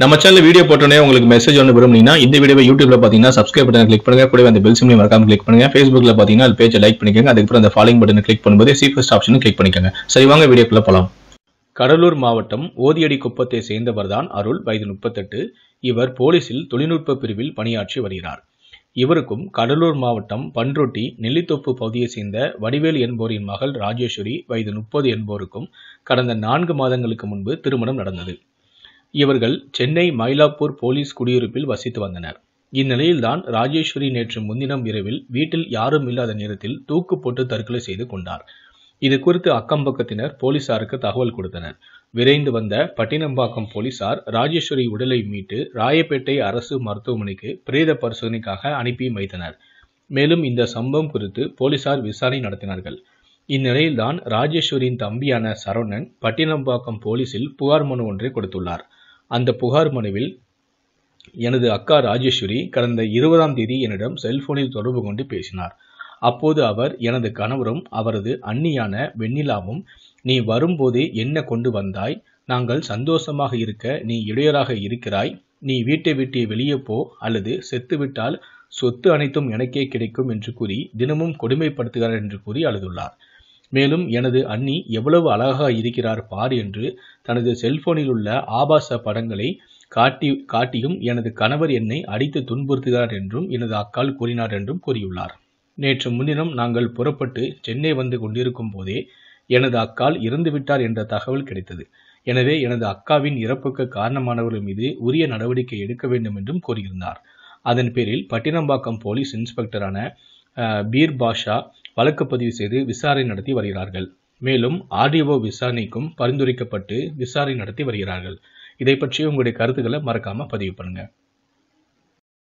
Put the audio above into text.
நம்ம channel video போட்டோன்னே உங்களுக்கு மெசேஜ் ஒன்று விரும்புனீங்கன்னா இந்த வீடியோ யூடியூப்ல பார்த்தீங்கன்னா சப்ஸ்கிரைப் பட்டன் கிளிக் பண்ணுங்க கூட அந்த பெல் சிம்லையும் மறக்காம கிளிக் பண்ணுங்க ஃபேஸ்புக்ல பார்த்தீங்கன்னா அது பேஜை லைக் பண்ணிக்கோங்க அதுக்கப்புறம் அந்த ஃபாலோ பட்டன் கிளிக் பண்ணும்போது சீஃபஸ்ட் ஆப்ஷன் கிளிக் பண்ணிக்கோங்க சரி வாங்க வீடியோக்குள்ள போகலாம் கடலூர் மாவட்டம் ஓதியடி குப்பத்தை சேர்ந்தவர்தான் அருள் வயது முப்பத்தெட்டு இவர் போலீசில் தொழில்நுட்ப பிரிவில் பணியாற்றி வருகிறார் இவருக்கும் கடலூர் மாவட்டம் பன்ருட்டி நெல்லித்தோப்பு பகுதியைச் சேர்ந்த வடிவேல் என்போரின் மகள் ராஜேஸ்வரி வயது முப்பது என்போருக்கும் கடந்த நான்கு மாதங்களுக்கு முன்பு திருமணம் நடந்தது இவர்கள் சென்னை மயிலாப்பூர் போலீஸ் குடியிருப்பில் வசித்து வந்தனர் இந்நிலையில்தான் ராஜேஸ்வரி நேற்று முன்தினம் இரவில் வீட்டில் யாரும் இல்லாத நேரத்தில் தூக்கு போட்டு தற்கொலை செய்து கொண்டார் இது குறித்து அக்கம்பக்கத்தினர் போலீசாருக்கு தகவல் கொடுத்தனர் விரைந்து வந்த பட்டினம்பாக்கம் போலீசார் ராஜேஸ்வரி உடலை மீட்டு ராயப்பேட்டை அரசு மருத்துவமனைக்கு பிரேத பரிசோதனைக்காக அனுப்பி வைத்தனர் மேலும் இந்த சம்பவம் குறித்து போலீசார் விசாரணை நடத்தினார்கள் இந்நிலையில்தான் ராஜேஸ்வரியின் தம்பியான சரவணன் பட்டினம்பாக்கம் போலீசில் புகார் மனு ஒன்றை கொடுத்துள்ளார் அந்த புகார் மனுவில் எனது அக்கா ராஜேஸ்வரி கடந்த இருபதாம் தேதி என்னிடம் செல்போனில் தொடர்பு கொண்டு பேசினார் அப்போது அவர் எனது கணவரும் அவரது அண்ணியான வெண்ணிலாவும் நீ வரும்போது என்ன கொண்டு வந்தாய் நாங்கள் சந்தோஷமாக இருக்க நீ இடையராக இருக்கிறாய் நீ வீட்டை விட்டு வெளியே போ அல்லது செத்துவிட்டால் சொத்து அனைத்தும் எனக்கே கிடைக்கும் என்று கூறி தினமும் கொடுமைப்படுத்துகிறார் என்று கூறி அழுதுள்ளார் மேலும் எனது அண்ணி எவ்வளவு அழகாக இருக்கிறார் பார் என்று தனது செல்போனில் உள்ள ஆபாச படங்களை காட்டி காட்டியும் எனது கணவர் என்னை அடித்து துன்புறுத்துகிறார் என்றும் எனது அக்கால் கூறினார் என்றும் கூறியுள்ளார் நேற்று முன்தினம் நாங்கள் புறப்பட்டு சென்னை வந்து கொண்டிருக்கும் போதே எனது அக்கால் இறந்துவிட்டார் என்ற தகவல் கிடைத்தது எனவே எனது அக்காவின் இறப்புக்கு காரணமானவர்கள் மீது உரிய நடவடிக்கை எடுக்க வேண்டும் என்றும் கூறியிருந்தார் அதன் பேரில் பட்டினம்பாக்கம் போலீஸ் இன்ஸ்பெக்டரான பீர் பாஷா வழக்கு பதிவு செய்து விசாரணை நடத்தி வருகிறார்கள் மேலும் ஆடியோ விசாரணைக்கும் பரிந்துரைக்கப்பட்டு விசாரணை நடத்தி வருகிறார்கள் இதை பற்றி உங்களுடைய கருத்துக்களை மறக்காமல் பதிவு பண்ணுங்கள்